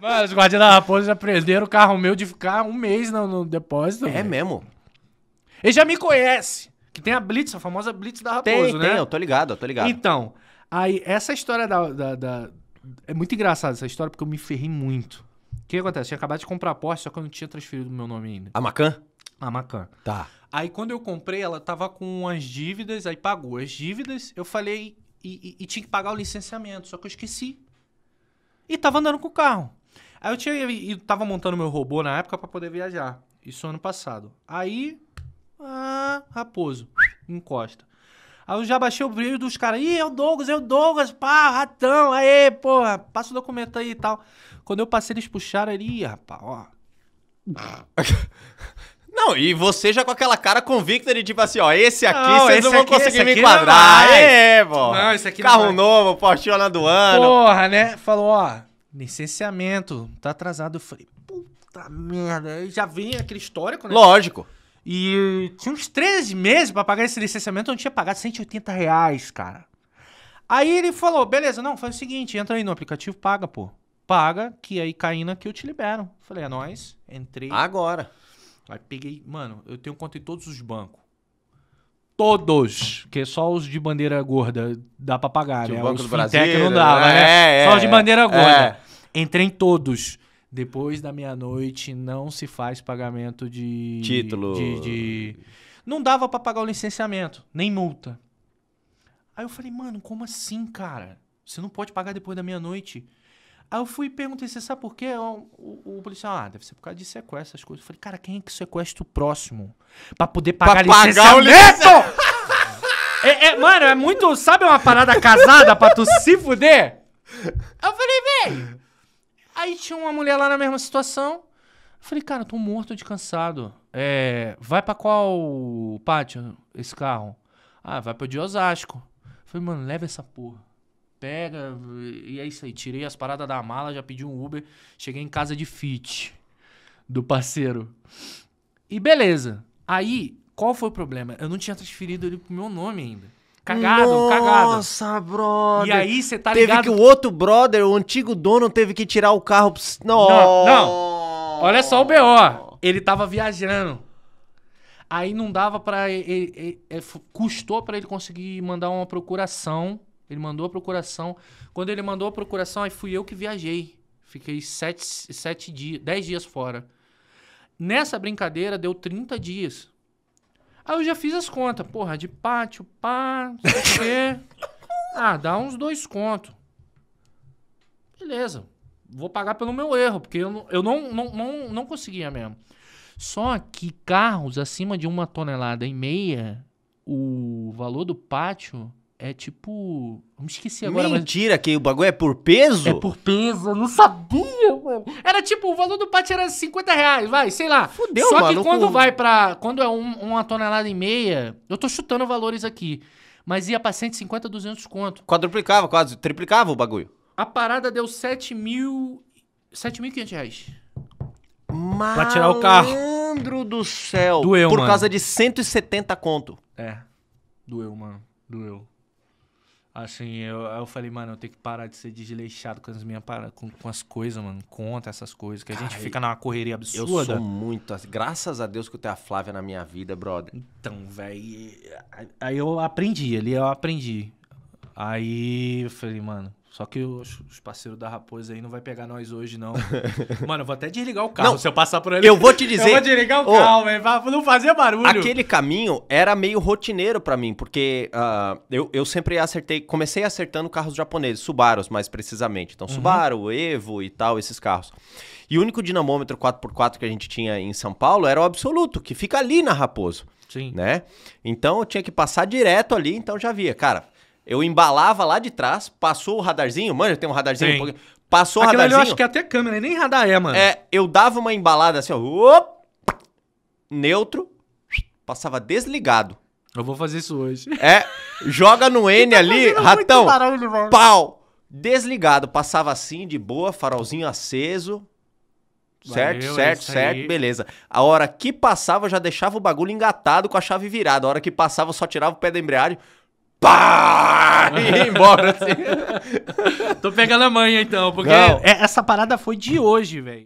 Mano, os guardiões da raposa já prenderam o carro meu de ficar um mês no, no depósito. É mesmo? Ele já me conhece. Que tem a Blitz, a famosa Blitz da Raposa, tem, né? Tem, eu tô ligado, eu tô ligado. Então, aí essa história da, da, da... É muito engraçada essa história porque eu me ferrei muito. O que acontece? Eu tinha acabado de comprar a Porsche, só que eu não tinha transferido o meu nome ainda. A Macan? A Macan. Tá. Aí quando eu comprei, ela tava com as dívidas, aí pagou as dívidas, eu falei... E, e, e tinha que pagar o licenciamento, só que eu esqueci. E tava andando com o carro. Aí eu tinha e tava montando meu robô na época para poder viajar. Isso ano passado. Aí. Ah, Raposo. Encosta. Aí eu já baixei o brilho dos caras. Ih, é o Douglas, é o Douglas, pá, ratão, aê, porra, passa o documento aí e tal. Quando eu passei, eles puxaram ali, rapaz, ó. Não, e você já com aquela cara convicta de tipo assim, ó, esse aqui não, vocês esse não vão aqui, conseguir me é enquadrar. É, pô. Não, esse aqui é Carro não novo, Porsche do ano. Porra, né? Falou, ó, Licenciamento, tá atrasado. Eu falei, puta merda. Aí já vem aquele histórico, né? Lógico. E tinha uns 13 meses para pagar esse licenciamento, eu não tinha pagado 180 reais, cara. Aí ele falou, beleza, não, faz o seguinte, entra aí no aplicativo, paga, pô. Paga, que aí caína que eu te libero. Falei, é nóis. Entrei. Agora. Aí peguei, mano, eu tenho conta em todos os bancos todos, que é só os de bandeira gorda dá pra pagar, né? Banco os do fintech Brasil, não dava, né? né? é, né? É, só os de é. bandeira gorda. É. Entrei em todos. Depois da meia-noite não se faz pagamento de... Título. De, de... Não dava para pagar o licenciamento, nem multa. Aí eu falei, mano, como assim, cara? Você não pode pagar depois da meia-noite. Aí eu fui e perguntei, você sabe por quê? O, o, o, policial, ah, deve ser por causa de sequestro, essas coisas. Eu falei, cara, quem é que sequestra o próximo? Pra poder pagar, pra pagar o licenciamento! é, é, mano, é muito, sabe uma parada casada pra tu se fuder? Eu falei, vem Aí tinha uma mulher lá na mesma situação. Eu falei, cara, eu tô morto de cansado. É, vai pra qual pátio esse carro? Ah, vai pro de Osasco. Eu falei, mano, leva essa porra pega, e é isso aí. Tirei as paradas da mala, já pedi um Uber, cheguei em casa de fit do parceiro. E beleza. Aí, qual foi o problema? Eu não tinha transferido ele pro meu nome ainda. Cagado, Nossa, cagado. Nossa, brother. E aí você tá teve ligado... Teve que o outro brother, o antigo dono, teve que tirar o carro... Pro... Não, não. não. Olha só o B.O. Ele tava viajando. Aí não dava pra... Ele, ele, ele, é, custou pra ele conseguir mandar uma procuração ele mandou a procuração. Quando ele mandou a procuração, aí fui eu que viajei. Fiquei sete, sete dias, dez dias fora. Nessa brincadeira deu 30 dias. Aí eu já fiz as contas. Porra, de pátio, pá, não sei o quê. Ah, dá uns dois contos. Beleza. Vou pagar pelo meu erro, porque eu, não, eu não, não, não, não conseguia mesmo. Só que carros acima de uma tonelada e meia, o valor do pátio é tipo. Eu me esqueci agora. Mentira, mas... que o bagulho é por peso? É por peso, eu não sabia, mano. Era tipo, o valor do pate era 50 reais, vai, sei lá. Fudeu, Só mano, que quando vai pra. Quando é um, uma tonelada e meia, eu tô chutando valores aqui. Mas ia pra 150, 200 conto. Quadruplicava, quase, triplicava o bagulho. A parada deu 7 mil. 7.500 reais. Mano pra tirar o carro. Malandro do céu. Doeu, Por mano. causa de 170 conto. É. Doeu, mano. Doeu. Assim, eu, eu falei, mano, eu tenho que parar de ser desleixado com as minhas com, com as coisas, mano. Conta essas coisas, que a gente fica numa correria absurda. Eu sou muito. Assim, graças a Deus que eu tenho a Flávia na minha vida, brother. Então, velho. Aí eu aprendi, ali eu aprendi. Aí eu falei, mano, só que os, os parceiros da Raposa aí não vai pegar nós hoje, não. Mano, eu vou até desligar o carro não, se eu passar por ali. Eu vou te dizer. Eu vou desligar o oh, carro, velho, pra não fazer barulho. Aquele caminho era meio rotineiro para mim, porque uh, eu, eu sempre acertei, comecei acertando carros japoneses, Subarus mais precisamente. Então, uhum. Subaru, Evo e tal, esses carros. E o único dinamômetro 4x4 que a gente tinha em São Paulo era o Absoluto, que fica ali na Raposo. Sim. Né? Então, eu tinha que passar direto ali, então já via. Cara, eu embalava lá de trás, passou o radarzinho, mano, tem um radarzinho. Um pouquinho, passou Aquilo o radarzinho. Ali eu acho que é até câmera, nem radar é, mano. É, eu dava uma embalada assim, ó, op, neutro, passava desligado. Eu vou fazer isso hoje. É, joga no N tá ali, ratão, barulho, pau, desligado, passava assim, de boa, farolzinho aceso, Certo, Valeu, certo, é certo, aí. beleza. A hora que passava, eu já deixava o bagulho engatado com a chave virada. A hora que passava, eu só tirava o pé da embreagem pá! E ia embora, assim. Tô pegando a manha, então, porque... Não. É, essa parada foi de hoje, velho.